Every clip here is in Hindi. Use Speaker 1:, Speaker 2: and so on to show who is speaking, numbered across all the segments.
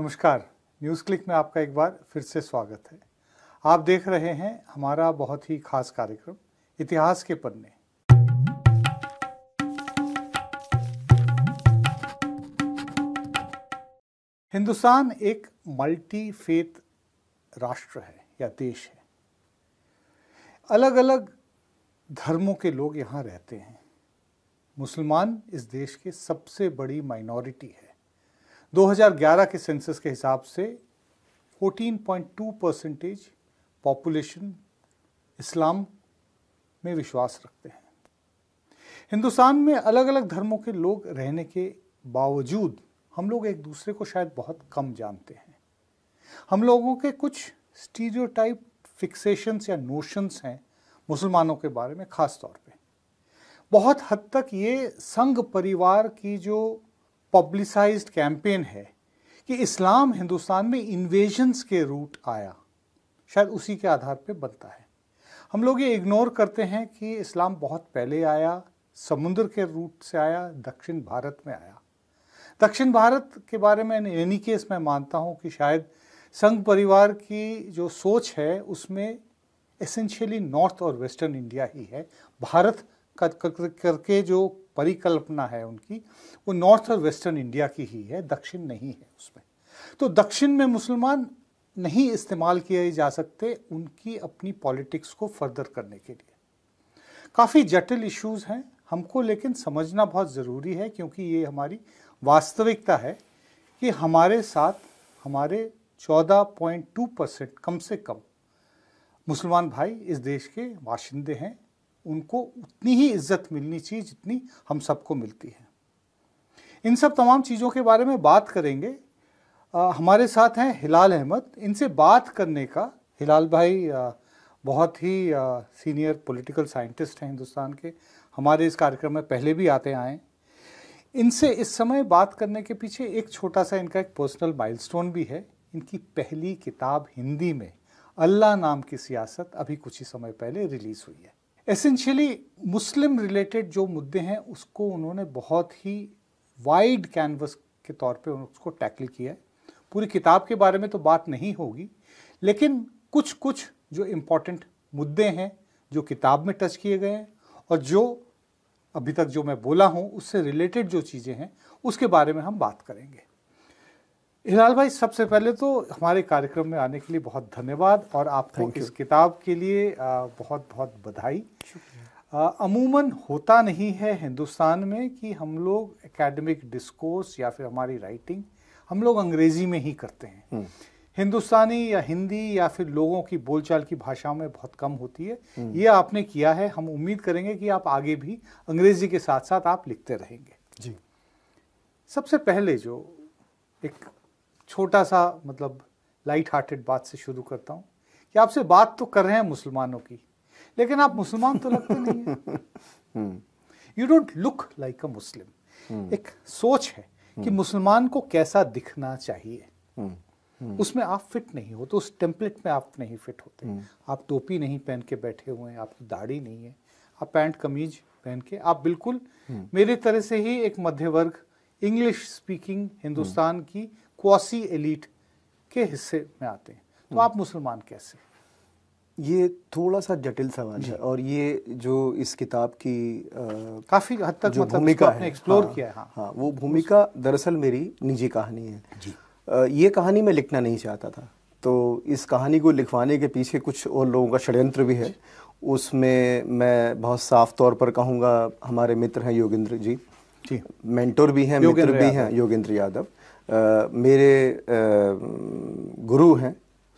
Speaker 1: नमस्कार न्यूज़ क्लिक में आपका एक बार फिर से स्वागत है आप देख रहे हैं हमारा बहुत ही खास कार्यक्रम इतिहास के पन्ने हिंदुस्तान एक मल्टी फेथ राष्ट्र है या देश है अलग अलग धर्मों के लोग यहाँ रहते हैं मुसलमान इस देश के सबसे बड़ी माइनॉरिटी है 2011 के सेंसस के हिसाब से 14.2 परसेंटेज पॉपुलेशन इस्लाम में विश्वास रखते हैं हिंदुस्तान में अलग अलग धर्मों के लोग रहने के बावजूद हम लोग एक दूसरे को शायद बहुत कम जानते हैं हम लोगों के कुछ स्टीरियोटाइप फिक्सेशंस या नोशंस हैं मुसलमानों के बारे में ख़ास तौर पे बहुत हद तक ये संघ परिवार की जो पब्लिसाइज्ड कैंपेन है कि इस्लाम हिंदुस्तान में इन्वेजन्स के रूट आया शायद उसी के आधार पे बनता है हम लोग ये इग्नोर करते हैं कि इस्लाम बहुत पहले आया समुद्र के रूट से आया दक्षिण भारत में आया दक्षिण भारत के बारे में एनी केस मैं मानता हूँ कि शायद संघ परिवार की जो सोच है उसमें एसेंशियली नॉर्थ और वेस्टर्न इंडिया ही है भारत का करके जो परिकल्पना है उनकी वो नॉर्थ और वेस्टर्न इंडिया की ही है दक्षिण नहीं है उसमें तो दक्षिण में मुसलमान नहीं इस्तेमाल किए जा सकते उनकी अपनी पॉलिटिक्स को फर्दर करने के लिए काफ़ी जटिल इश्यूज हैं हमको लेकिन समझना बहुत ज़रूरी है क्योंकि ये हमारी वास्तविकता है कि हमारे साथ हमारे 14.2 परसेंट कम से कम मुसलमान भाई इस देश के बाशिंदे हैं उनको उतनी ही इज्जत मिलनी चाहिए जितनी हम सबको मिलती है इन सब तमाम चीज़ों के बारे में बात करेंगे आ, हमारे साथ हैं हिलाल अहमद इनसे बात करने का हिलाल भाई आ, बहुत ही आ, सीनियर पॉलिटिकल साइंटिस्ट हैं हिंदुस्तान के हमारे इस कार्यक्रम में पहले भी आते आए इनसे इस समय बात करने के पीछे एक छोटा सा इनका एक पर्सनल माइलस्टोन भी है इनकी पहली किताब हिंदी में अल्लाह नाम की सियासत अभी कुछ ही समय पहले रिलीज़ हुई है एसेंशियली मुस्लिम रिलेटेड जो मुद्दे हैं उसको उन्होंने बहुत ही वाइड कैनवस के तौर पे उसको टैकल किया है पूरी किताब के बारे में तो बात नहीं होगी लेकिन कुछ कुछ जो इम्पोर्टेंट मुद्दे हैं जो किताब में टच किए गए हैं और जो अभी तक जो मैं बोला हूँ उससे रिलेटेड जो चीज़ें हैं उसके बारे में हम बात करेंगे हिलाल भाई सबसे पहले तो हमारे कार्यक्रम में आने के लिए बहुत धन्यवाद और आपको इस किताब के लिए बहुत बहुत बधाई अमूमन होता नहीं है हिंदुस्तान में कि हम लोग एकेडमिक डिस्कोर्स या फिर हमारी राइटिंग हम लोग अंग्रेजी में ही करते हैं हम्म। हिंदुस्तानी या हिंदी या फिर लोगों की बोलचाल की भाषाओं में बहुत कम होती है हम्म। ये आपने किया है हम उम्मीद करेंगे कि आप आगे भी अंग्रेजी के साथ साथ आप लिखते रहेंगे जी सबसे पहले जो एक छोटा सा मतलब लाइट हार्टेड बात से शुरू करता हूँ कि आपसे बात तो कर रहे हैं मुसलमानों की लेकिन आप मुसलमान तो लगते नहीं you don't look like a Muslim एक सोच है कि हम्म। मुसलमान को कैसा दिखना चाहिए हम्म। हम्म। उसमें आप फिट नहीं हो तो उस टेम्पलेट में आप नहीं फिट होते आप टोपी नहीं पहन के बैठे हुए हैं आपकी दाढ़ी नहीं है आप पैंट कमीज पहन के आप बिल्कुल मेरे तरह से ही एक मध्य वर्ग इंग्लिश स्पीकिंग हिंदुस्तान की क्वासी एलिट के हिस्से में आते हैं तो हम्म। आप मुसलमान कैसे
Speaker 2: ये थोड़ा सा जटिल सवाल है और ये जो इस किताब की आ, काफी हद तक जो मतलब भूमिका है एक्सप्लोर हाँ, किया है हाँ, हाँ वो भूमिका दरअसल मेरी निजी कहानी है जी आ, ये कहानी मैं लिखना नहीं चाहता था तो इस कहानी को लिखवाने के पीछे कुछ और लोगों का षड्यंत्र भी है उसमें मैं बहुत साफ तौर पर कहूँगा हमारे मित्र हैं योगेंद्र जी जी मेंटोर भी हैं मित्र भी हैं योगेंद्र यादव मेरे गुरु हैं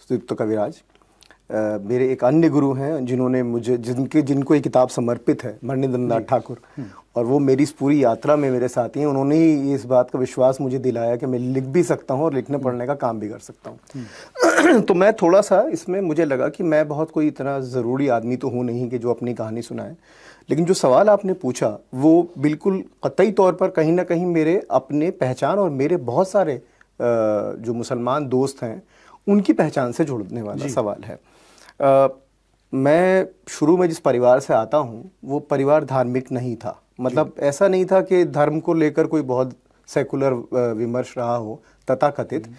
Speaker 2: सुदीप्त कविराज मेरे एक अन्य गुरु हैं जिन्होंने मुझे जिनके जिनको ये किताब समर्पित है नाथ ठाकुर हम्म। और वो मेरी इस पूरी यात्रा में मेरे साथ ही उन्होंने ही इस बात का विश्वास मुझे दिलाया कि मैं लिख भी सकता हूँ और लिखने हम्म। पढ़ने का काम भी कर सकता हूँ हम्म। तो मैं थोड़ा सा इसमें मुझे लगा कि मैं बहुत कोई इतना ज़रूरी आदमी तो हूँ नहीं कि जो अपनी कहानी सुनाए लेकिन जो सवाल आपने पूछा वो बिल्कुल कतई तौर पर कहीं ना कहीं मेरे अपने पहचान और मेरे बहुत सारे जो मुसलमान दोस्त हैं उनकी पहचान से जुड़ने वाला सवाल है आ, मैं शुरू में जिस परिवार से आता हूँ वो परिवार धार्मिक नहीं था मतलब ऐसा नहीं था कि धर्म को लेकर कोई बहुत सेकुलर विमर्श रहा हो तथाकथित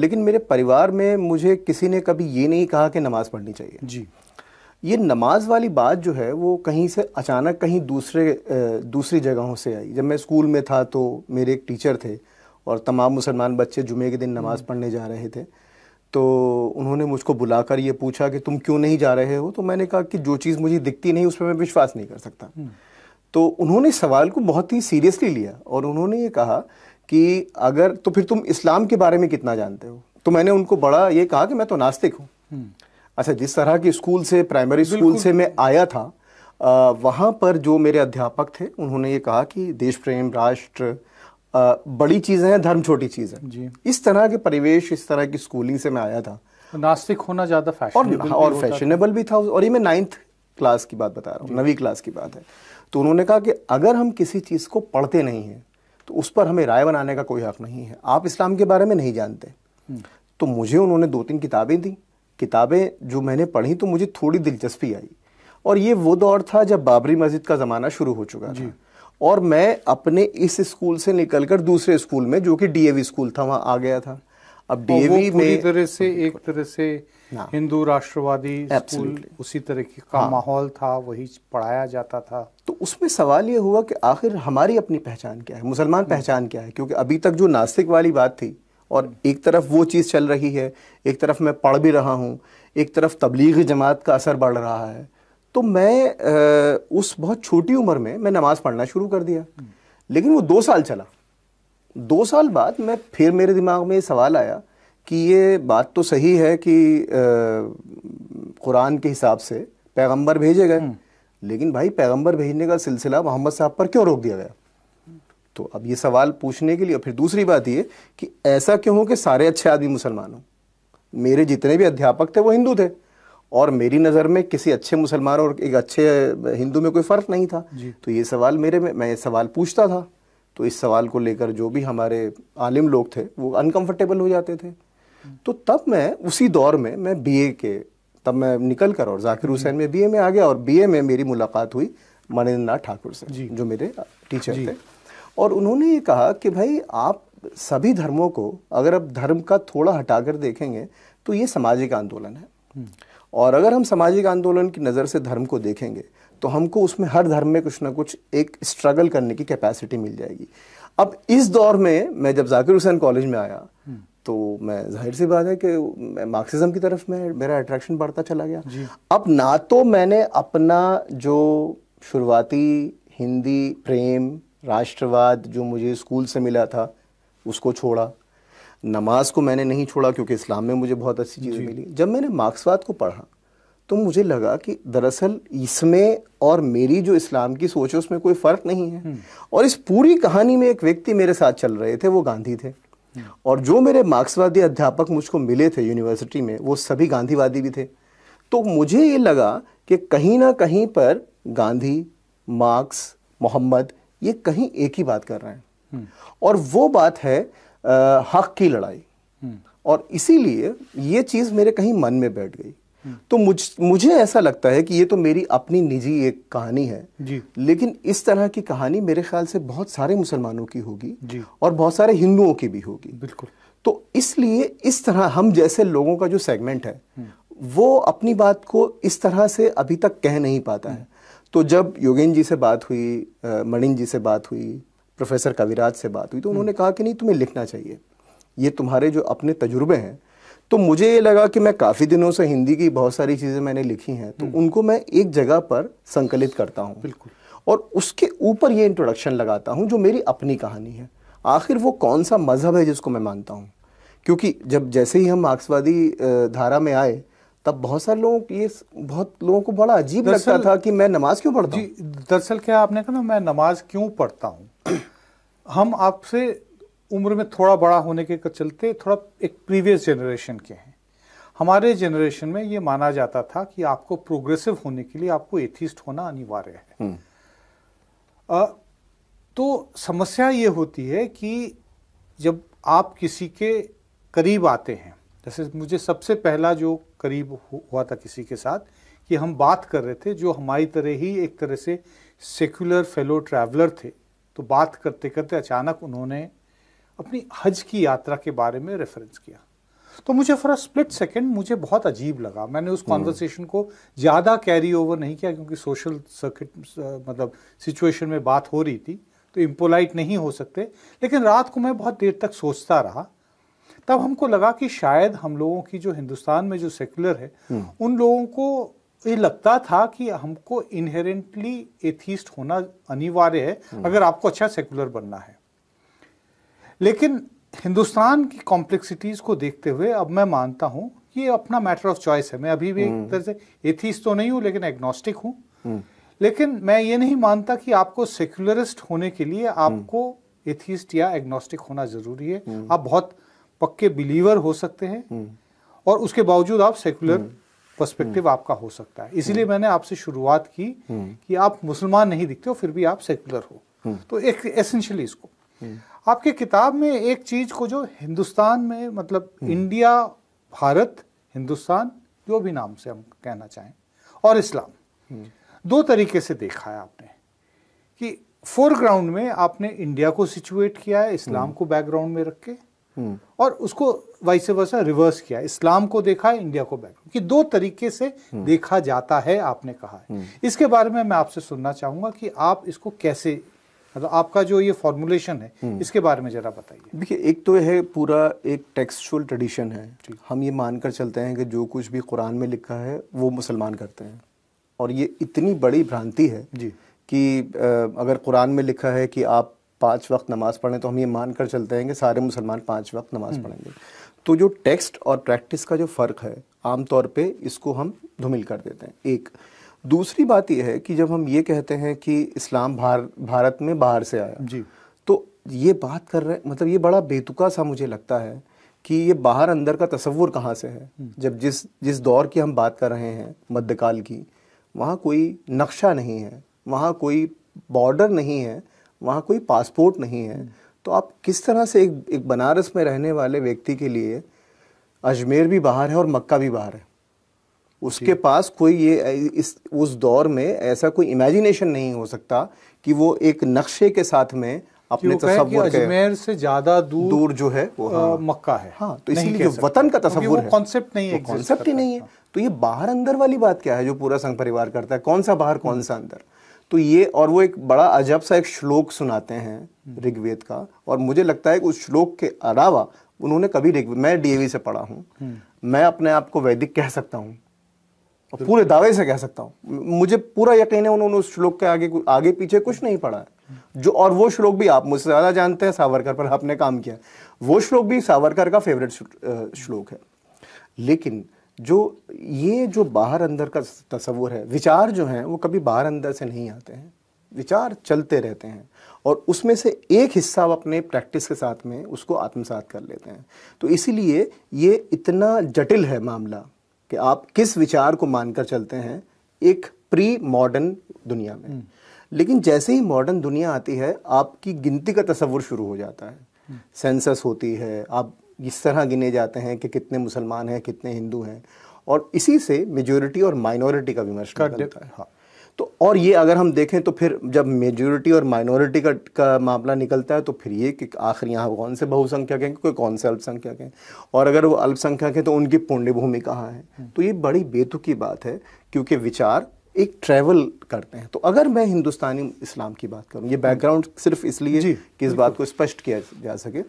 Speaker 2: लेकिन मेरे परिवार में मुझे किसी ने कभी ये नहीं कहा कि नमाज़ पढ़नी चाहिए जी ये नमाज वाली बात जो है वो कहीं से अचानक कहीं दूसरे दूसरी जगहों से आई जब मैं स्कूल में था तो मेरे एक टीचर थे और तमाम मुसलमान बच्चे जुमे के दिन नमाज हम्म। पढ़ने जा रहे थे तो उन्होंने मुझको बुलाकर ये पूछा कि तुम क्यों नहीं जा रहे हो तो मैंने कहा कि जो चीज़ मुझे दिखती नहीं उस पर मैं विश्वास नहीं कर सकता हम्म। तो उन्होंने सवाल को बहुत ही सीरियसली लिया और उन्होंने ये कहा कि अगर तो फिर तुम इस्लाम के बारे में कितना जानते हो तो मैंने उनको बड़ा ये कहा कि मैं तो नास्तिक हूँ हम्म। अच्छा जिस तरह के स्कूल से प्राइमरी स्कूल से मैं आया था वहाँ पर जो मेरे अध्यापक थे उन्होंने ये कहा कि देश प्रेम राष्ट्र आ, बड़ी चीज़ें हैं धर्म छोटी चीज़ है जी इस तरह के परिवेश इस तरह की स्कूलिंग से मैं आया था
Speaker 1: नास्तिक होना ज़्यादा फैशन और, और फैशनेबल
Speaker 2: भी था और ये मैं नाइन्थ क्लास की बात बता रहा हूँ नवी क्लास की बात है तो उन्होंने कहा कि अगर हम किसी चीज़ को पढ़ते नहीं हैं तो उस पर हमें राय बनाने का कोई हक नहीं है आप इस्लाम के बारे में नहीं जानते हम्म। तो मुझे उन्होंने दो तीन किताबें दी किताबें जो मैंने पढ़ी तो मुझे थोड़ी दिलचस्पी आई और ये वो दौर था जब बाबरी मस्जिद का ज़माना शुरू हो चुका था और मैं अपने इस स्कूल से निकलकर दूसरे स्कूल में जो कि डीएवी स्कूल था वहाँ आ गया था अब डीएवी में तरह
Speaker 1: से एक तरह से हिंदू राष्ट्रवादी स्कूल उसी तरह का हाँ। माहौल था वही पढ़ाया जाता था
Speaker 2: तो उसमें सवाल ये हुआ कि आखिर हमारी अपनी पहचान क्या है मुसलमान हम्म। पहचान क्या है क्योंकि अभी तक जो नास्तिक वाली बात थी और एक तरफ वो चीज़ चल रही है एक तरफ मैं पढ़ भी रहा हूँ एक तरफ तबलीग जमात का असर बढ़ रहा है तो मैं आ, उस बहुत छोटी उम्र में मैं नमाज़ पढ़ना शुरू कर दिया लेकिन वो दो साल चला दो साल बाद मैं फिर मेरे दिमाग में ये सवाल आया कि ये बात तो सही है कि कुरान के हिसाब से पैगंबर भेजे गए हम्म। लेकिन भाई पैगंबर भेजने का सिलसिला मोहम्मद साहब पर क्यों रोक दिया गया तो अब ये सवाल पूछने के लिए फिर दूसरी बात ये कि ऐसा क्यों हो कि सारे अच्छे आदमी मुसलमान हों मेरे जितने भी अध्यापक थे वो हिंदू थे और मेरी नज़र में किसी अच्छे मुसलमान और एक अच्छे हिंदू में कोई फ़र्क नहीं था तो ये सवाल मेरे में मैं ये सवाल पूछता था तो इस सवाल को लेकर जो भी हमारे आलिम लोग थे वो अनकंफर्टेबल हो जाते थे तो तब मैं उसी दौर में मैं बीए के तब मैं निकल कर और जाकिर हुसैन में बीए में आ गया और बीए में मेरी मुलाकात हुई मनिंद्र नाथ ठाकुर से जो मेरे टीचर थे और उन्होंने ये कहा कि भाई आप सभी धर्मों को अगर आप धर्म का थोड़ा हटाकर देखेंगे तो ये सामाजिक आंदोलन है हम्म। और अगर हम सामाजिक आंदोलन की नज़र से धर्म को देखेंगे तो हमको उसमें हर धर्म में कुछ ना कुछ एक स्ट्रगल करने की कैपेसिटी मिल जाएगी अब इस दौर में मैं जब जाकिर हुसैन कॉलेज में आया हम्म। तो मैं जाहिर सी बात है कि मार्क्सिज्म की तरफ में मेरा अट्रैक्शन बढ़ता चला गया अब ना तो मैंने अपना जो शुरुआती हिंदी प्रेम राष्ट्रवाद जो मुझे स्कूल से मिला था उसको छोड़ा नमाज को मैंने नहीं छोड़ा क्योंकि इस्लाम में मुझे बहुत अच्छी चीज़ मिली जब मैंने मार्क्सवाद को पढ़ा तो मुझे लगा कि दरअसल इसमें और मेरी जो इस्लाम की सोच है उसमें कोई फ़र्क नहीं है हम्म। और इस पूरी कहानी में एक व्यक्ति मेरे साथ चल रहे थे वो गांधी थे हम्म। और जो मेरे मार्क्सवादी अध्यापक मुझको मिले थे यूनिवर्सिटी में वो सभी गांधीवादी भी थे तो मुझे ये लगा कि कहीं ना कहीं पर गांधी मार्क्स मोहम्मद ये कहीं एक ही बात कर रहे हैं हम्म। और वो बात है आ, हक की लड़ाई हम्म। और इसीलिए ये चीज़ मेरे कहीं मन में बैठ गई हम्म। तो मुझ मुझे ऐसा लगता है कि ये तो मेरी अपनी निजी एक कहानी है जी। लेकिन इस तरह की कहानी मेरे ख्याल से बहुत सारे मुसलमानों की होगी जी। और बहुत सारे हिंदुओं की भी होगी बिल्कुल तो इसलिए इस तरह हम जैसे लोगों का जो सेगमेंट है वो अपनी बात को इस तरह से अभी तक कह नहीं पाता है तो जब योगेन जी से बात हुई मणिन जी से बात हुई प्रोफेसर कविराज से बात हुई तो उन्होंने हम्म। कहा कि नहीं तुम्हें लिखना चाहिए ये तुम्हारे जो अपने तजुर्बे हैं तो मुझे ये लगा कि मैं काफ़ी दिनों से हिंदी की बहुत सारी चीज़ें मैंने लिखी हैं तो हम्म। उनको मैं एक जगह पर संकलित करता हूँ बिल्कुल और उसके ऊपर ये इंट्रोडक्शन लगाता हूँ जो मेरी अपनी कहानी है आखिर वो कौन सा मज़हब है जिसको मैं मानता हूँ क्योंकि जब जैसे ही हम मार्क्सवादी धारा में आए तब बहुत सारे लोगों को ये बहुत लोगों को बड़ा अजीब लगता था कि मैं नमाज क्यों पढ़ता जी दरअसल क्या
Speaker 1: आपने कहा ना मैं नमाज क्यों पढ़ता हूँ हम आपसे उम्र में थोड़ा बड़ा होने के चलते थोड़ा एक प्रीवियस जनरेशन के हैं हमारे जनरेशन में ये माना जाता था कि आपको प्रोग्रेसिव होने के लिए आपको एथिस्ट होना अनिवार्य है आ, हम्म। तो समस्या ये होती है कि जब आप किसी के करीब आते हैं जैसे मुझे सबसे पहला जो करीब हुआ था किसी के साथ कि हम बात कर रहे थे जो हमारी तरह ही एक तरह से सेक्युलर फेलो ट्रैवलर थे तो बात करते करते अचानक उन्होंने अपनी हज की यात्रा के बारे में रेफरेंस किया तो मुझे फॉर स्प्लिट सेकेंड मुझे बहुत अजीब लगा मैंने उस कॉन्वर्सेशन हम्म। को ज़्यादा कैरी ओवर नहीं किया क्योंकि सोशल सर्किट मतलब सिचुएशन में बात हो रही थी तो इम्पोलाइट नहीं हो सकते लेकिन रात को मैं बहुत देर तक सोचता रहा तब हमको लगा कि शायद हम लोगों की जो हिंदुस्तान में जो सेकुलर है हम्म। उन लोगों को ये लगता था कि हमको इनहेरेंटली एथिस्ट होना अनिवार्य है हम्म। अगर आपको अच्छा सेकुलर बनना है लेकिन हिंदुस्तान की कॉम्प्लेक्सिटीज को देखते हुए अब मैं मानता हूं ये अपना मैटर ऑफ चॉइस है मैं अभी भी एक हम्म। तरह से एथिस तो नहीं हूं लेकिन एग्नोस्टिक हूं लेकिन मैं ये नहीं मानता कि आपको सेक्युलरिस्ट होने के लिए आपको एथिस्ट या एग्नोस्टिक होना जरूरी है आप बहुत पक्के बिलीवर हो सकते हैं हम्म। और उसके बावजूद आप सेकुलर हम्म। पर्सपेक्टिव हम्म। आपका हो सकता है इसीलिए मैंने आपसे शुरुआत की कि आप मुसलमान नहीं दिखते हो फिर भी आप सेकुलर हो तो एक एसेंशियली इसको आपके किताब में एक चीज को जो हिंदुस्तान में मतलब इंडिया भारत हिंदुस्तान जो भी नाम से हम कहना चाहें और इस्लाम दो तरीके से देखा है आपने कि फोरग्राउंड में आपने इंडिया को सिचुएट किया है इस्लाम को बैकग्राउंड में रख के हम्म। और उसको वैसे वैसा रिवर्स किया इस्लाम को देखा है इंडिया को बैक कि दो तरीके से हम्म। देखा जाता है आपने कहा है हम्म। इसके बारे में मैं आपसे सुनना चाहूंगा कि आप इसको कैसे मतलब आपका जो ये फॉर्मुलेशन है इसके बारे में जरा बताइए
Speaker 2: देखिए एक तो है पूरा एक टेक्सचुअल ट्रेडिशन है हम ये मानकर चलते हैं कि जो कुछ भी कुरान में लिखा है वो मुसलमान करते हैं और ये इतनी बड़ी भ्रांति है जी कि अगर कुरान में लिखा है कि आप पाँच वक्त नमाज़ पढ़ें तो हम ये मान कर चलते हैं कि सारे मुसलमान पाँच वक्त नमाज़ हम्म। पढ़ेंगे तो जो टेक्स्ट और प्रैक्टिस का जो फ़र्क है आमतौर पे इसको हम धुमिल कर देते हैं एक दूसरी बात यह है कि जब हम ये कहते हैं कि इस्लाम भार, भारत में बाहर से आया जी तो ये बात कर रहे मतलब ये बड़ा बेतुका सा मुझे लगता है कि ये बाहर अंदर का तस्वुर कहाँ से है हम्म। जब जिस जिस दौर की हम बात कर रहे हैं मध्यकाल की वहाँ कोई नक्शा नहीं है वहाँ कोई बॉर्डर नहीं है वहाँ कोई पासपोर्ट नहीं है हम्म। तो आप किस तरह से एक एक बनारस में रहने वाले व्यक्ति के लिए अजमेर भी बाहर है और मक्का भी बाहर है उसके पास कोई ये इस उस दौर में ऐसा कोई इमेजिनेशन नहीं हो सकता कि वो एक नक्शे के साथ में अपने तस्वुर अजमेर
Speaker 1: से ज्यादा दूर दूर जो है वो हाँ, मक्का है हाँ तो इसीलिए जो वतन का तस्वुर कॉन्सेप्ट नहीं है कॉन्सेप्ट ही नहीं
Speaker 2: है तो ये बाहर अंदर वाली बात क्या है जो पूरा संघ परिवार करता है कौन सा बाहर हम्म। कौन सा अंदर तो ये और वो एक बड़ा अजब सा एक श्लोक सुनाते हैं ऋग्वेद का और मुझे लगता है कि उस श्लोक के अलावा उन्होंने कभी ऋग्वेद मैं डीएवी से पढ़ा हूँ हम्म। मैं अपने आप को वैदिक कह सकता हूँ और पूरे दावे से कह सकता हूँ मुझे पूरा यकीन है उन्होंने उस श्लोक के आगे आगे पीछे कुछ नहीं पढ़ा है जो और वो श्लोक भी आप मुझसे ज़्यादा जानते हैं सावरकर पर आपने काम किया वो श्लोक भी सावरकर का फेवरेट श्लोक है लेकिन जो ये जो बाहर अंदर का तस्वुर है विचार जो हैं वो कभी बाहर अंदर से नहीं आते हैं विचार चलते रहते हैं और उसमें से एक हिस्सा आप अपने प्रैक्टिस के साथ में उसको आत्मसात कर लेते हैं तो इसीलिए ये इतना जटिल है मामला कि आप किस विचार को मानकर चलते हैं एक प्री मॉडर्न दुनिया में हम्म। लेकिन जैसे ही मॉडर्न दुनिया आती है आपकी गिनती का तस्वुर शुरू हो जाता है सेंसस हम्म। होती है आप इस तरह गिने जाते हैं कि कितने मुसलमान हैं कितने हिंदू हैं और इसी से मेजोरिटी और माइनॉरिटी का विमर्श करता है हाँ तो और ये अगर हम देखें तो फिर जब मेजोरिटी और माइनॉरिटी का का मामला निकलता है तो फिर ये कि आखिर यहाँ कौन से बहुसंख्यक हैं कोई कौन से अल्पसंख्यक हैं और अगर वो अल्पसंख्यक हैं तो उनकी पुण्यभूमि कहाँ है हम्म। तो ये बड़ी बेतुकी बात है क्योंकि विचार एक ट्रैवल करते हैं तो अगर मैं हिंदुस्तानी इस्लाम की बात करूँ ये बैकग्राउंड सिर्फ इसलिए कि इस बात को स्पष्ट किया जा सके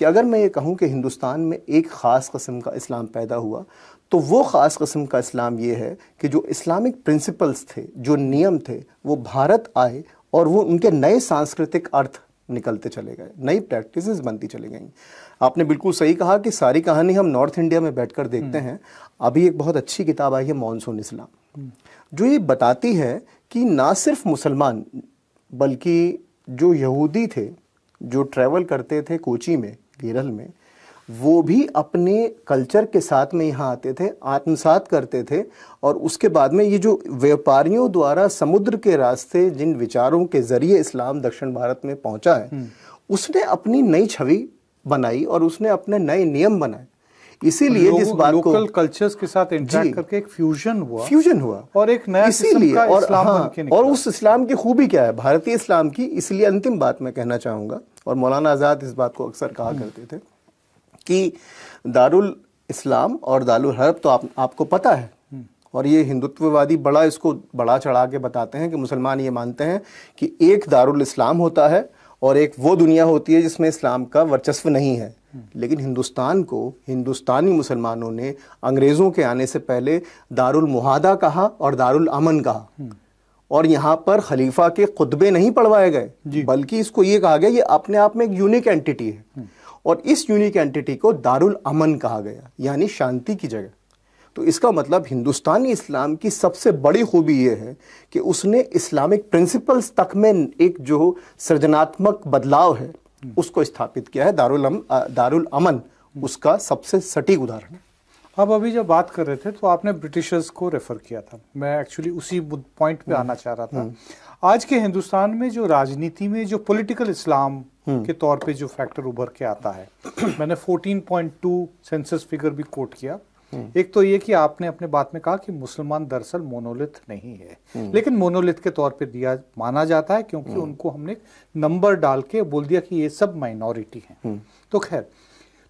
Speaker 2: कि अगर मैं ये कहूँ कि हिंदुस्तान में एक ख़ास कस्म का इस्लाम पैदा हुआ तो वो ख़ास कस्म का इस्लाम ये है कि जो इस्लामिक प्रिंसिपल्स थे जो नियम थे वो भारत आए और वो उनके नए सांस्कृतिक अर्थ निकलते चले गए नई प्रैक्टिसेस बनती चली गई आपने बिल्कुल सही कहा कि सारी कहानी हम नॉर्थ इंडिया में बैठकर देखते हम्म। हैं अभी एक बहुत अच्छी किताब आई है मानसून इस्लाम जो ये बताती है कि ना सिर्फ मुसलमान बल्कि जो यहूदी थे जो ट्रैवल करते थे कोची में केरल में वो भी अपने कल्चर के साथ में यहाँ आते थे आत्मसात करते थे और उसके बाद में ये जो व्यापारियों द्वारा समुद्र के रास्ते जिन विचारों के जरिए इस्लाम दक्षिण भारत में पहुँचा है हम्म। उसने अपनी नई छवि बनाई और उसने अपने नए नियम बनाए इसीलिए जिस बात लोकल को लोकल
Speaker 1: कल्चर्स के साथ इंटरेक्ट करके एक फ्यूजन हुआ फ्यूजन हुआ
Speaker 2: और एक नया इसीलिए और हाँ, और उस इस्लाम की खूबी क्या है भारतीय इस्लाम की इसलिए अंतिम बात मैं कहना चाहूंगा और मौलाना आज़ाद इस बात को अक्सर कहा करते थे कि दारुल इस्लाम और दारुल हर्ब तो आप आपको पता है और ये हिंदुत्ववादी बड़ा इसको बड़ा चढ़ा के बताते हैं कि मुसलमान ये मानते हैं कि एक दारुल इस्लाम होता है और एक वो दुनिया होती है जिसमें इस्लाम का वर्चस्व नहीं है लेकिन हिंदुस्तान को हिंदुस्तानी मुसलमानों ने अंग्रेज़ों के आने से पहले दारुल मुहादा कहा और दारुल अमन कहा और यहाँ पर खलीफा के खुतबे नहीं पढ़वाए गए बल्कि इसको ये कहा गया ये अपने आप में एक यूनिक एंटिटी है हम्म। और इस यूनिक एंटिटी को दारुल अमन कहा गया यानी शांति की जगह तो इसका मतलब हिंदुस्तानी इस्लाम की सबसे बड़ी खूबी यह है कि उसने इस्लामिक प्रिंसिपल्स तक में एक जो सृजनात्मक बदलाव है हम्म। उसको स्थापित किया है दारुल अम, दारुल अमन हम्म। उसका सबसे सटीक उदाहरण है
Speaker 1: अब अभी जब बात कर रहे थे तो आपने ब्रिटिशर्स को रेफर किया था मैं एक्चुअली उसी पॉइंट पे आना चाह रहा था हम्म। आज के हिंदुस्तान में जो राजनीति में जो पॉलिटिकल इस्लाम हम्म। के तौर पे जो फैक्टर उभर के आता है मैंने 14.2 सेंसस फिगर भी कोट किया हम्म। एक तो ये कि आपने अपने बात में कहा कि मुसलमान दरअसल मोनोलिथ नहीं है लेकिन मोनोलिथ के तौर पे दिया माना जाता है क्योंकि उनको हमने नंबर डाल के बोल दिया कि ये सब माइनॉरिटी हैं तो खैर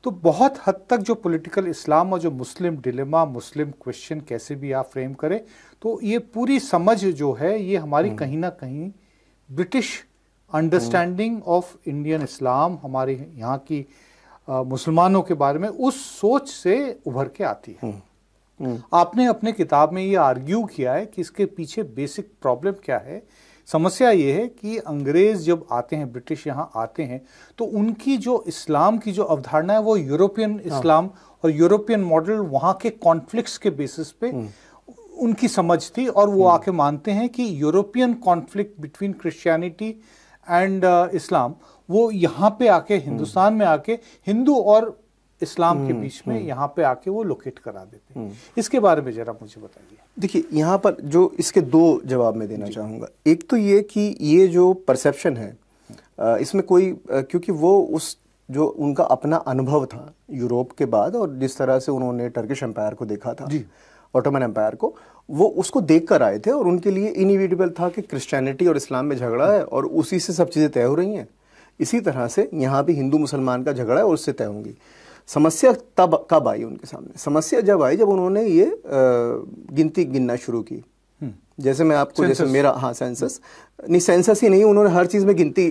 Speaker 1: तो बहुत हद तक जो पॉलिटिकल इस्लाम और जो मुस्लिम डिलेमा मुस्लिम क्वेश्चन कैसे भी आप फ्रेम करें तो ये पूरी समझ जो है ये हमारी हम्म। कहीं ना कहीं British understanding of Indian Islam हमारे यहाँ की मुसलमानों के बारे में उस सोच से उभर के आती है हम्म। हम्म। आपने अपने किताब में ये आर्ग्यू किया है कि इसके पीछे बेसिक प्रॉब्लम क्या है समस्या ये है कि अंग्रेज़ जब आते हैं ब्रिटिश यहाँ आते हैं तो उनकी जो इस्लाम की जो अवधारणा है वो यूरोपियन हाँ। इस्लाम और यूरोपियन मॉडल वहाँ के कॉन्फ्लिक्ट्स के बेसिस पे हम्म। उनकी समझ थी और वो हम्म। आके मानते हैं कि European conflict between Christianity and Islam वो यहाँ पे आके हम्म। हिंदुस्तान में आके हिंदू और इस्लाम के हम्म, बीच में हम्म। यहाँ पे आके वो लोकेट करा देते हैं हम्म। इसके बारे में जरा मुझे बताइए
Speaker 2: देखिए यहाँ पर जो इसके दो जवाब मैं देना चाहूँगा एक तो ये कि ये जो परसेप्शन है इसमें कोई क्योंकि वो उस जो उनका अपना अनुभव था यूरोप के बाद और जिस तरह से उन्होंने टर्किश एम्पायर को देखा था ऑटोमन एम्पायर को वो उसको देख कर आए थे और उनके लिए इनिविटेबल था कि क्रिश्चियनिटी और इस्लाम में झगड़ा है और उसी से सब चीज़ें तय हो रही हैं इसी तरह से यहाँ भी हिंदू मुसलमान का झगड़ा है और उससे तय होंगी समस्या तब कब आई उनके सामने समस्या जब आई जब उन्होंने ये गिनती गिनना शुरू की हम्म। जैसे मैं आपको जैसे मेरा हाँ सेंसस नहीं सेंसस ही नहीं उन्होंने हर चीज़ में गिनती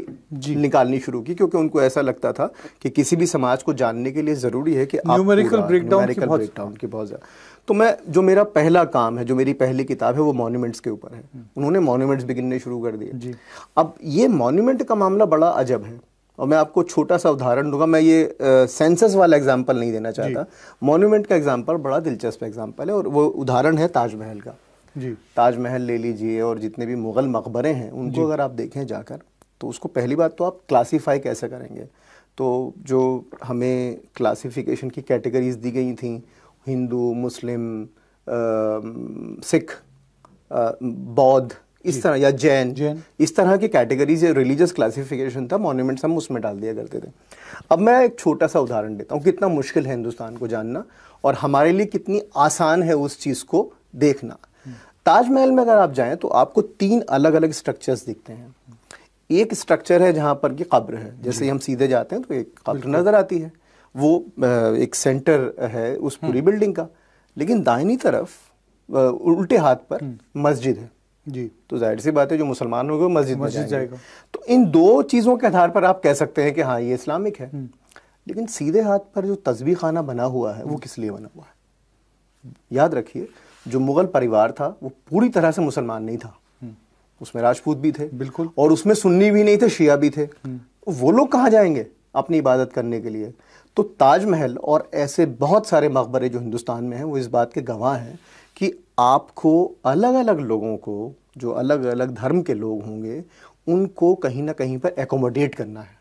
Speaker 2: निकालनी शुरू की क्योंकि उनको ऐसा लगता था कि किसी भी समाज को जानने के लिए ज़रूरी है कि न्यूमेरिकल ब्रेकडाउन ब्रेकडाउन की बहुत ज़्यादा तो मैं जो मेरा पहला काम है जो मेरी पहली किताब है वो मोन्यूमेंट्स के ऊपर है हम्म। उन्होंने मोन्यूमेंट्स भी गिनने शुरू कर दिए अब ये मोन्यूमेंट का मामला बड़ा अजब है और मैं आपको छोटा सा उदाहरण दूंगा मैं ये सेंसस वाला एग्जाम्पल नहीं देना चाहता मोन्यूमेंट का एग्जाम्पल बड़ा दिलचस्प एग्जाम्पल है और वो उदाहरण है ताजमहल का जी ताजमहल ले लीजिए और जितने भी मुग़ल मकबरे हैं उनको अगर आप देखें जाकर तो उसको पहली बात तो आप क्लासीफाई कैसे करेंगे तो जो हमें क्लासीफिकेशन की कैटेगरीज दी गई थी हिंदू मुस्लिम सिख बौद्ध इस तरह या जैन जैन इस तरह की कैटेगरीज या रिलीजियस क्लासिफिकेशन था मॉन्यूमेंट्स हम उसमें डाल दिया करते थे अब मैं एक छोटा सा उदाहरण देता हूँ कितना मुश्किल है हिंदुस्तान को जानना और हमारे लिए कितनी आसान है उस चीज़ को देखना हम्म। ताजमहल में अगर आप जाएं तो आपको तीन अलग अलग स्ट्रक्चर्स दिखते हैं एक स्ट्रक्चर है जहाँ पर कि कब्र है जैसे हम सीधे जाते हैं तो एक कब्र नज़र आती है वो एक सेंटर है उस हम्म। पूरी बिल्डिंग का लेकिन दाहिनी तरफ उल्टे हाथ पर हम्म। मस्जिद है जी तो जाहिर सी बात है जो मुसलमान होंगे वो मस्जिद में जाएगा तो इन दो चीज़ों के आधार पर आप कह सकते हैं कि हाँ ये इस्लामिक है हम्म। लेकिन सीधे हाथ पर जो तस्वीर खाना बना हुआ है वो हम्म। किस लिए बना हुआ है याद रखिए जो मुगल परिवार था वो पूरी तरह से मुसलमान नहीं था हम्म। उसमें राजपूत भी थे बिल्कुल और उसमें सुन्नी भी नहीं थे शिया भी थे तो वो लोग कहाँ जाएंगे अपनी इबादत करने के लिए तो ताजमहल और ऐसे बहुत सारे मकबरे जो हिंदुस्तान में हैं वो इस बात के गवाह हैं कि आपको अलग अलग लोगों को जो अलग अलग धर्म के लोग होंगे उनको कहीं ना कहीं पर एकोमोडेट करना है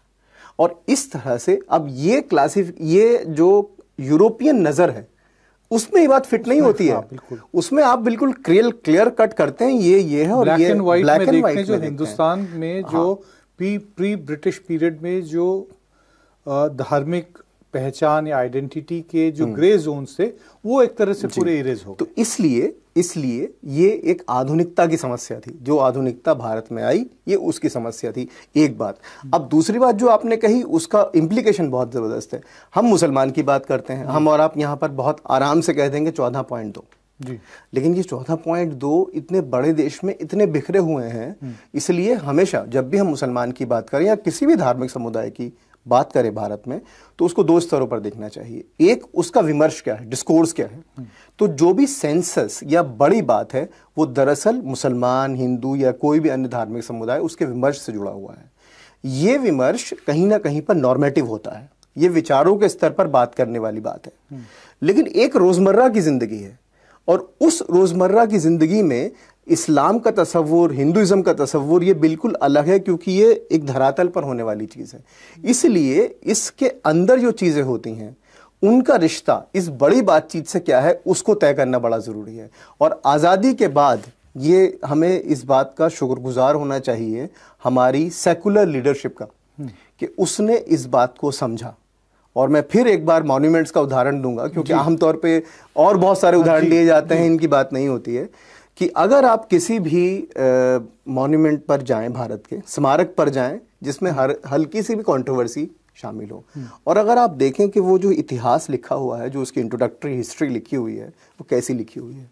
Speaker 2: और इस तरह से अब ये क्लासिफ ये जो यूरोपियन नज़र है उसमें ये बात फिट नहीं होती है हाँ, बिल्कुल उसमें आप बिल्कुल क्लियर क्लियर कट करते हैं ये ये है और black and white black and white जो हिंदुस्तान
Speaker 1: में हाँ। जो प्री प्री ब्रिटिश पीरियड में जो धार्मिक पहचान या आइडेंटिटी के जो ग्रे हम्म।
Speaker 2: जोन थे वो एक तरह से पूरे इरेज हो तो इसलिए इसलिए ये एक आधुनिकता की समस्या थी जो आधुनिकता भारत में आई ये उसकी समस्या थी एक बात अब दूसरी बात जो आपने कही उसका इम्प्लीकेशन बहुत ज़बरदस्त है हम मुसलमान की बात करते हैं हम और आप यहाँ पर बहुत आराम से कह देंगे चौदह पॉइंट दो जी लेकिन ये चौदह पॉइंट दो इतने बड़े देश में इतने बिखरे हुए हैं हम्म। इसलिए हमेशा जब भी हम मुसलमान की बात करें या किसी भी धार्मिक समुदाय की बात करें भारत में तो उसको दो स्तरों पर देखना चाहिए एक उसका विमर्श क्या है डिस्कोर्स क्या है तो जो भी सेंसस या बड़ी बात है वो दरअसल मुसलमान हिंदू या कोई भी अन्य धार्मिक समुदाय उसके विमर्श से जुड़ा हुआ है ये विमर्श कहीं ना कहीं पर नॉर्मेटिव होता है ये विचारों के स्तर पर बात करने वाली बात है लेकिन एक रोजमर्रा की जिंदगी है और उस रोजमर्रा की जिंदगी में इस्लाम का तस्वूर हिंदुज़म का तस्वूर ये बिल्कुल अलग है क्योंकि ये एक धरातल पर होने वाली चीज़ है इसलिए इसके अंदर जो चीज़ें होती हैं उनका रिश्ता इस बड़ी बातचीत से क्या है उसको तय करना बड़ा ज़रूरी है और आज़ादी के बाद ये हमें इस बात का शुक्रगुजार होना चाहिए हमारी सेकुलर लीडरशिप का हम्म। कि उसने इस बात को समझा और मैं फिर एक बार मॉन्यूमेंट्स का उदाहरण दूंगा क्योंकि आमतौर पे और बहुत सारे हाँ, उदाहरण लिए जाते हैं इनकी बात नहीं होती है कि अगर आप किसी भी मॉन्यूमेंट पर जाएं भारत के स्मारक पर जाएं जिसमें हर हल्की सी भी कंट्रोवर्सी शामिल हो हम्म। और अगर आप देखें कि वो जो इतिहास लिखा हुआ है जो उसकी इंट्रोडक्टरी हिस्ट्री लिखी हुई है वो कैसी लिखी हुई है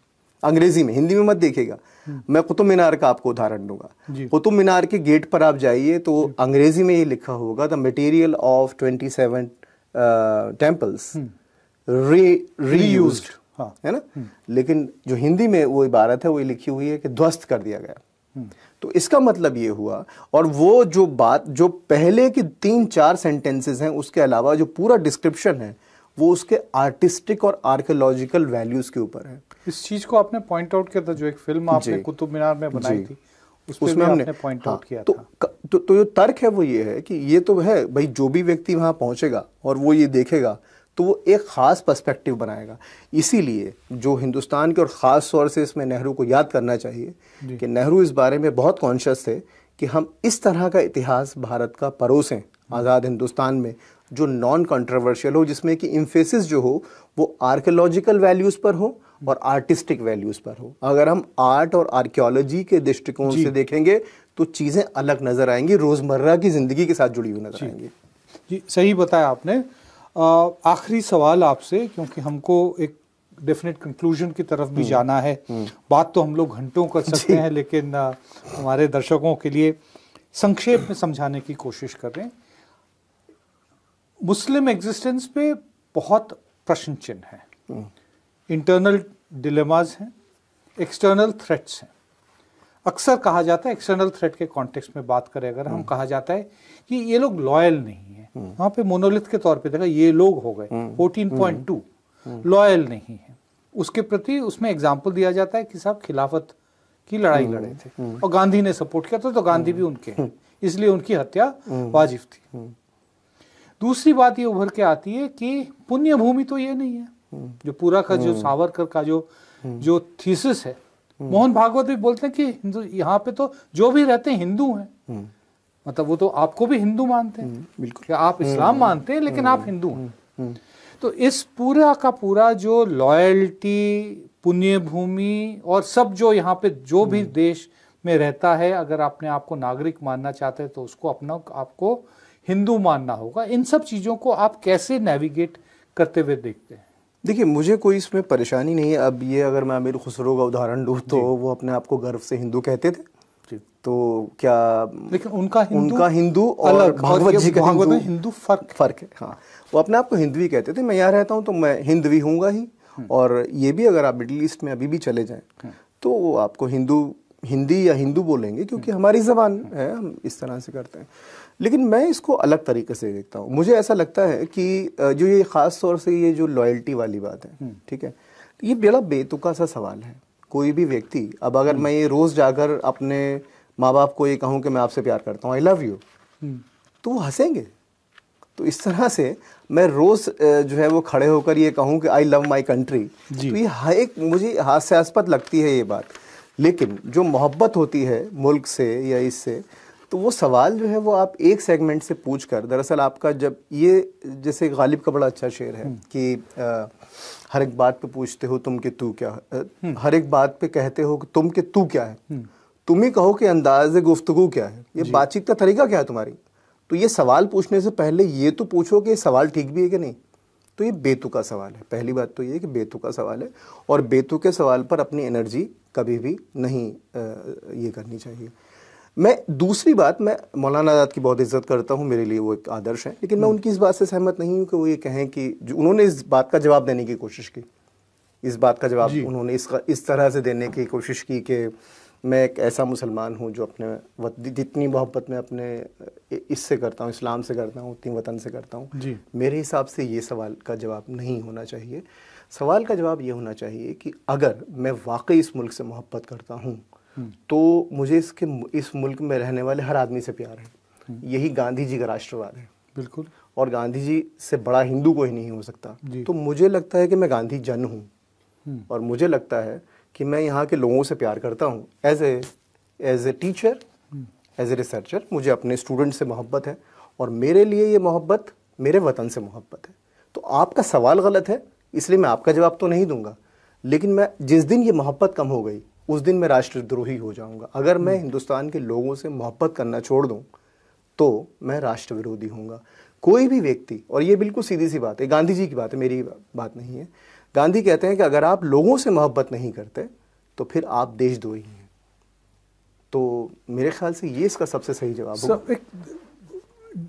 Speaker 2: अंग्रेजी में हिंदी में मत देखेगा हम्म। मैं कुतुब मीनार का आपको उदाहरण दूंगा कुतुब मीनार के गेट पर आप जाइए तो अंग्रेजी में ये लिखा होगा the material of twenty seven temples re reused हाँ है ना हम्म। लेकिन जो हिंदी में वो इबारत है वो लिखी हुई है कि ध्वस्त कर दिया गया हम्म। तो इसका मतलब ये हुआ और वो जो बात जो पहले की तीन चार सेंटेंसेस हैं उसके अलावा जो पूरा डिस्क्रिप्शन है वो उसके आर्टिस्टिक और आर्कोलॉजिकल वैल्यूज के ऊपर है
Speaker 1: इस चीज को आपने पॉइंट आउट किया था जो एक फिल्म आपने कुतुब मीनार में बनाई थी
Speaker 2: उसमें हमने पॉइंट आउट हाँ, किया तो, था। तो, तो तो जो तर्क है वो ये है कि ये तो है भाई जो भी व्यक्ति वहां पहुंचेगा और वो ये देखेगा तो वो एक ख़ास पर्सपेक्टिव बनाएगा इसीलिए जो हिंदुस्तान के और ख़ास तौर से इसमें नेहरू को याद करना चाहिए कि नेहरू इस बारे में बहुत कॉन्शियस थे कि हम इस तरह का इतिहास भारत का परोसें आज़ाद हिंदुस्तान में जो नॉन कंट्रोवर्शियल हो जिसमें कि इम्फेसिस जो हो वो आर्कियोलॉजिकल वैल्यूज़ पर हो और आर्टिस्टिक वैल्यूज़ पर हो अगर हम आर्ट और आर्कियोलॉजी के दृष्टिकोण से देखेंगे तो चीज़ें अलग नज़र आएंगी रोज़मर्रा की ज़िंदगी के साथ जुड़ी हुई नज़र आएंगी जी सही बताया आपने आखिरी सवाल आपसे क्योंकि हमको
Speaker 1: एक डेफिनेट कंक्लूजन की तरफ भी हम्म। जाना है हम्म। बात तो हम लोग घंटों कर सकते हैं लेकिन हमारे दर्शकों के लिए संक्षेप में समझाने की कोशिश कर रहे हैं मुस्लिम एग्जिस्टेंस पे बहुत प्रश्न चिन्ह है इंटरनल डिलेमाज हैं एक्सटर्नल हम्म। थ्रेट्स हैं अक्सर कहा जाता है एक्सटर्नल थ्रेट के कॉन्टेक्स्ट में बात करें अगर हम हम्म। कहा जाता है कि ये लोग लॉयल नहीं है हम्म। वहां पे मोनोलिथ के तौर पे देखा ये लोग हो गए 14.2 हम्म। लॉयल नहीं है उसके प्रति उसमें एग्जाम्पल दिया जाता है कि साहब खिलाफत की लड़ाई लड़े थे और गांधी ने सपोर्ट किया था तो, तो गांधी भी उनके हैं इसलिए उनकी हत्या वाजिब थी दूसरी बात ये उभर के आती है कि पुण्य भूमि तो ये नहीं है जो पूरा का जो सावरकर का जो जो थीसिस है हम्म। मोहन भागवत भी बोलते हैं कि हिंदू यहाँ पे तो जो भी रहते हैं हिंदू हैं हम्म। मतलब वो तो आपको भी हिंदू मानते हैं हम्म, बिल्कुल आप इस्लाम मानते हैं लेकिन आप हिंदू हैं तो इस पूरा का पूरा जो लॉयल्टी पुण्य भूमि और सब जो यहाँ पे जो भी देश में रहता है अगर आपने आपको नागरिक मानना चाहते हैं तो उसको अपना आपको हिंदू मानना होगा इन सब चीज़ों को आप कैसे नेविगेट करते हुए देखते हैं
Speaker 2: देखिए मुझे कोई इसमें परेशानी नहीं है अब ये अगर मैं अमीर खुसरो का उदाहरण लूँ तो वो अपने आप को गर्व से हिंदू कहते थे तो क्या लेकिन उनका हिंदू उनका हिंदू और भागवत जी का हिंदू, हिंदू फर्क फर्क है हाँ वो अपने आप को हिंदवी कहते थे मैं यहाँ रहता हूँ तो मैं हिंदवी हूँगा ही हम्म। और ये भी अगर आप मिडिल ईस्ट में अभी भी चले जाएं हम्म। तो आपको हिंदू हिंदी या हिंदू बोलेंगे क्योंकि हमारी जबान है हम इस तरह से करते हैं लेकिन मैं इसको अलग तरीके से देखता हूँ मुझे ऐसा लगता है कि जो ये ख़ास तौर से ये जो लॉयल्टी वाली बात है हम्म। ठीक है तो ये बड़ा बेतुका सा सवाल है कोई भी व्यक्ति अब अगर हम्म। मैं ये रोज़ जाकर अपने माँ बाप को ये कहूँ कि मैं आपसे प्यार करता हूँ आई लव यू तो वो हंसेंगे तो इस तरह से मैं रोज़ जो है वो खड़े होकर ये कहूँ कि आई लव माई कंट्री तो ये हर एक मुझे हास्यास्पद लगती है ये बात लेकिन जो मोहब्बत होती है मुल्क से या इससे तो वो सवाल जो है वो आप एक सेगमेंट से पूछ कर दरअसल आपका जब ये जैसे गालिब का बड़ा अच्छा शेर है हम्म। कि आ, हर एक बात पे पूछते हो तुम के तू क्या है हम्म। हर एक बात पे कहते हो कि तुम के तू क्या है हम्म। तुम ही कहो कि अंदाज गुफ्तगु क्या है ये बातचीत का तरीका क्या है तुम्हारी तो ये सवाल पूछने से पहले ये तो पूछो कि सवाल ठीक भी है कि नहीं तो ये बेतुका सवाल है पहली बात तो ये कि बेतुका सवाल है और बेतुके सवाल पर अपनी एनर्जी कभी भी नहीं ये करनी चाहिए मैं दूसरी बात मैं मौलाना आज़ाद की बहुत इज्जत करता हूँ मेरे लिए वो एक आदर्श है लेकिन मैं हम्म। उनकी इस बात से सहमत नहीं हूँ कि वो ये कहें कि जो उन्होंने इस बात का जवाब देने की कोशिश की इस बात का जवाब उन्होंने इस इस तरह से देने की कोशिश की कि मैं एक ऐसा मुसलमान हूँ जो अपने जितनी मोहब्बत में अपने इससे करता हूँ इस्लाम से करता हूँ उतनी वतन से करता हूँ मेरे हिसाब से ये सवाल का जवाब नहीं होना चाहिए सवाल का जवाब ये होना चाहिए कि अगर मैं वाकई इस मुल्क से मोहब्बत करता हूँ तो मुझे इसके इस मुल्क में रहने वाले हर आदमी से प्यार है हम्म। यही गांधी जी का राष्ट्रवाद है बिल्कुल और गांधी जी से बड़ा हिंदू कोई नहीं हो सकता तो मुझे लगता है कि मैं गांधी जन हूँ हम्म। और मुझे लगता है कि मैं यहाँ के लोगों से प्यार करता हूँ as a as a teacher as a researcher मुझे अपने स्टूडेंट से मोहब्बत है और मेरे लिए ये मोहब्बत मेरे वतन से मोहब्बत है तो आपका सवाल गलत है इसलिए मैं आपका जवाब तो नहीं दूंगा लेकिन मैं जिस दिन ये मोहब्बत कम हो गई उस दिन मैं राष्ट्रद्रोही हो जाऊंगा अगर मैं हम्म। हिंदुस्तान के लोगों से मोहब्बत करना छोड़ दूँ तो मैं राष्ट्र विरोधी होऊंगा कोई भी व्यक्ति और ये बिल्कुल सीधी सी बात है गांधी जी की बात है मेरी बात नहीं है गांधी कहते हैं कि अगर आप लोगों से मोहब्बत नहीं करते तो फिर आप देशद्रोही हैं तो मेरे ख्याल से ये इसका सबसे सही जवाब सब एक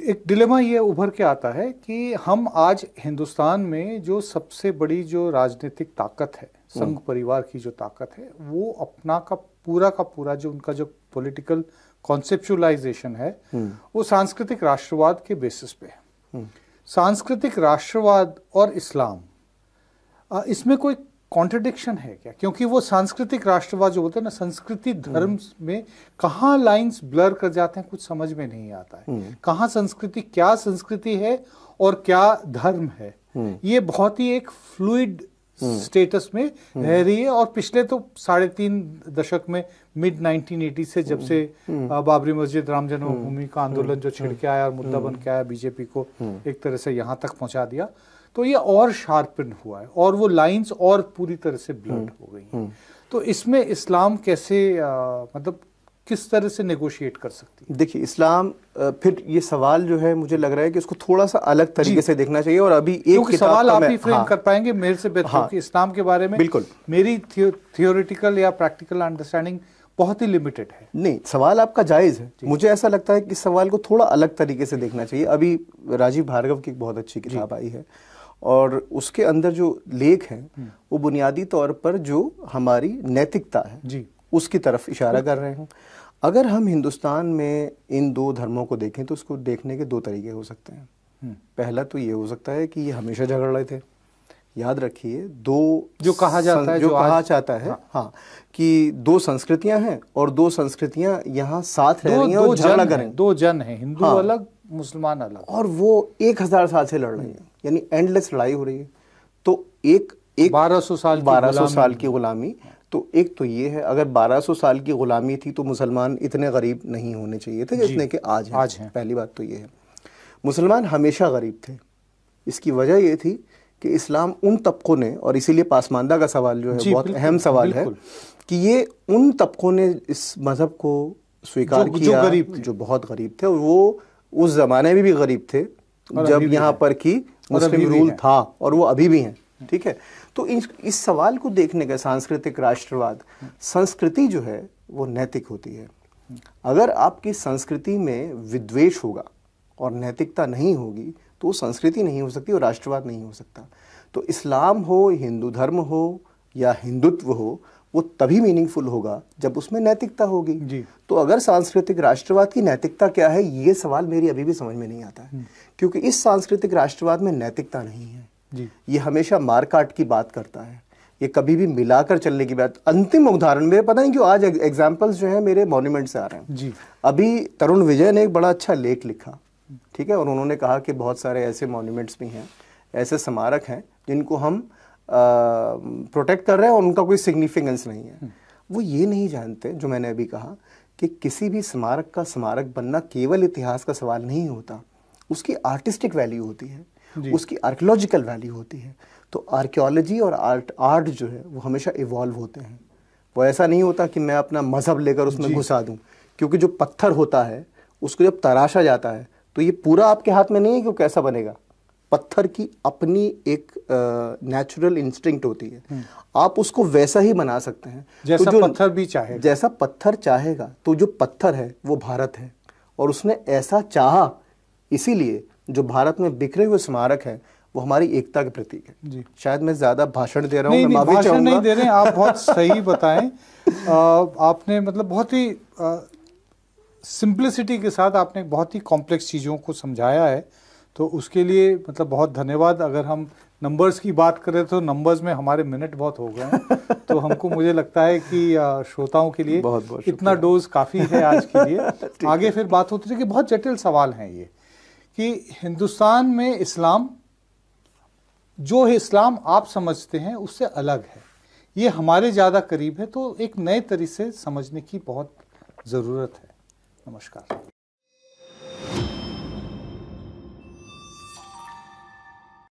Speaker 2: एक
Speaker 1: डिलेमा ये उभर के आता है कि हम आज हिंदुस्तान में जो सबसे बड़ी जो राजनीतिक ताकत है संघ हम्म। परिवार की जो ताकत है वो अपना का पूरा का पूरा जो उनका जो पॉलिटिकल कॉन्सेप्चुअलाइजेशन है हम्म। वो सांस्कृतिक राष्ट्रवाद के बेसिस पे है हम्म। सांस्कृतिक राष्ट्रवाद और इस्लाम इसमें कोई कॉन्ट्रडिक्शन है क्या क्योंकि वो सांस्कृतिक राष्ट्रवाद जो होते हैं ना संस्कृति धर्म में कहा लाइंस ब्लर कर जाते हैं कुछ समझ में नहीं आता है कहा संस्कृति क्या संस्कृति है और क्या धर्म है ये बहुत ही एक फ्लूड स्टेटस हम्म। में हम्म। रह रही है और पिछले तो साढ़े तीन दशक में मिड 1980 से जब से हम्म। बाबरी मस्जिद राम जन्मभूमि का आंदोलन जो छिड़ के आया और मुद्दा बन के आया बीजेपी को एक तरह से यहाँ तक पहुँचा दिया तो ये और शार्पन हुआ है और वो लाइंस और पूरी तरह से ब्लड हो गई है तो इसमें इस्लाम कैसे आ, मतलब
Speaker 2: किस तरह से नेगोशिएट कर सकती है देखिए इस्लाम फिर ये सवाल जो है मुझे लग रहा है कि इसको थोड़ा सा अलग तरीके से देखना चाहिए और अभी एक सवाल आप ही फ्रेम हाँ, कर
Speaker 1: पाएंगे मेरे से बेहतर हाँ, इस्लाम के बारे में बिल्कुल मेरी थियोरिटिकल या प्रैक्टिकल अंडरस्टैंडिंग बहुत ही लिमिटेड
Speaker 2: है नहीं सवाल आपका जायज़ है मुझे ऐसा लगता है कि इस सवाल को थोड़ा अलग तरीके से देखना चाहिए अभी राजीव भार्गव की एक बहुत अच्छी किताब आई है और उसके अंदर जो लेख है हम्म। वो बुनियादी तौर पर जो हमारी नैतिकता है जी उसकी तरफ इशारा कर रहे हैं अगर हम हिंदुस्तान में इन दो धर्मों को देखें तो उसको देखने के दो तरीके हो सकते हैं हम्म। पहला तो ये हो सकता है कि ये हमेशा झगड़ रहे थे याद रखिए दो जो कहा जाता है जो, जो कहा जाता है हाँ, हाँ कि दो संस्कृतियां हैं और दो संस्कृतियां यहाँ साथ रह रही हैं और झगड़ा करें
Speaker 1: दो जन हैं हिंदू हाँ, अलग मुसलमान अलग
Speaker 2: और वो एक हजार साल से लड़ रही है हम्म। यानी एंडलेस लड़ाई हो रही है तो एक एक बारह सौ साल बारह सौ साल की गुलामी हाँ। तो एक तो ये है अगर 1200 साल की ग़ुलामी थी तो मुसलमान इतने गरीब नहीं होने चाहिए थे जितने कि आज हैं आज हैं पहली बात तो ये है मुसलमान हमेशा गरीब थे इसकी वजह ये थी कि इस्लाम उन तबकों ने और इसीलिए पासमानदा का सवाल जो है बहुत अहम सवाल है कि ये उन तबकों ने इस मज़हब को स्वीकार किया जो गरीब जो बहुत गरीब थे और वो उस ज़माने में भी गरीब थे जब यहाँ पर कि मुस्लिम रूल था और वो अभी भी हैं ठीक है तो इस, इस सवाल को देखने का सांस्कृतिक राष्ट्रवाद संस्कृति जो है वो नैतिक होती है अगर आपकी संस्कृति में विद्वेश होगा और नैतिकता नहीं होगी तो संस्कृति नहीं हो सकती और राष्ट्रवाद नहीं हो सकता तो इस्लाम हो हिंदू धर्म हो या हिंदुत्व हो वो तभी मीनिंगफुल होगा जब उसमें नैतिकता होगी जी तो अगर सांस्कृतिक राष्ट्रवाद की नैतिकता क्या है ये सवाल मेरी अभी भी समझ में नहीं आता है हम्म। क्योंकि इस सांस्कृतिक राष्ट्रवाद में नैतिकता नहीं है ये हमेशा मार काट की बात करता है ये कभी भी मिलाकर चलने की बात अंतिम उदाहरण में पता नहीं क्यों आज एग्जाम्पल्स जो है मेरे मॉन्यूमेंट से आ रहे हैं जी अभी तरुण विजय ने एक बड़ा अच्छा लेख लिखा ठीक है और उन्होंने कहा कि बहुत सारे ऐसे मॉन्यूमेंट्स भी हैं ऐसे स्मारक हैं जिनको हम प्रोटेक्ट कर रहे हैं और उनका कोई सिग्निफिकेंस नहीं है हम्म। वो ये नहीं जानते जो मैंने अभी कहा कि किसी भी स्मारक का स्मारक बनना केवल इतिहास का सवाल नहीं होता उसकी आर्टिस्टिक वैल्यू होती है उसकी आर्कियोलॉजिकल वैल्यू होती है तो आर्कियोलॉजी और आर्ट आर्ट जो है वो हमेशा इवॉल्व होते हैं वो ऐसा नहीं होता कि मैं अपना मज़हब लेकर उसमें घुसा दूँ क्योंकि जो पत्थर होता है उसको जब तराशा जाता है तो ये पूरा आपके हाथ में नहीं है कि वो कैसा बनेगा पत्थर की अपनी एक नेचुरल इंस्टिंक्ट होती है हम्म। आप उसको वैसा ही बना सकते हैं तो जैसा तो जो पत्थर भी चाहे जैसा पत्थर चाहेगा तो जो पत्थर है वो भारत है और उसने ऐसा चाहा इसीलिए जो भारत में बिखरे हुए स्मारक हैं वो हमारी एकता के प्रतीक है जी शायद मैं ज्यादा भाषण दे रहा हूँ नहीं, भाषण नहीं दे रहे हैं आप बहुत सही बताए आपने मतलब बहुत
Speaker 1: ही सिंप्लिसिटी के साथ आपने बहुत ही कॉम्प्लेक्स चीज़ों को समझाया है तो उसके लिए मतलब बहुत धन्यवाद अगर हम नंबर्स की बात करें तो नंबर्स में हमारे मिनट बहुत हो गए हैं तो हमको मुझे लगता है कि श्रोताओं के लिए बहुत बहुत इतना डोज काफ़ी है आज के लिए आगे फिर बात होती है कि बहुत जटिल सवाल हैं ये कि हिंदुस्तान में इस्लाम जो इस्लाम आप समझते हैं उससे अलग है ये हमारे ज़्यादा करीब है तो एक नए तरीके से समझने की बहुत ज़रूरत है नमस्कार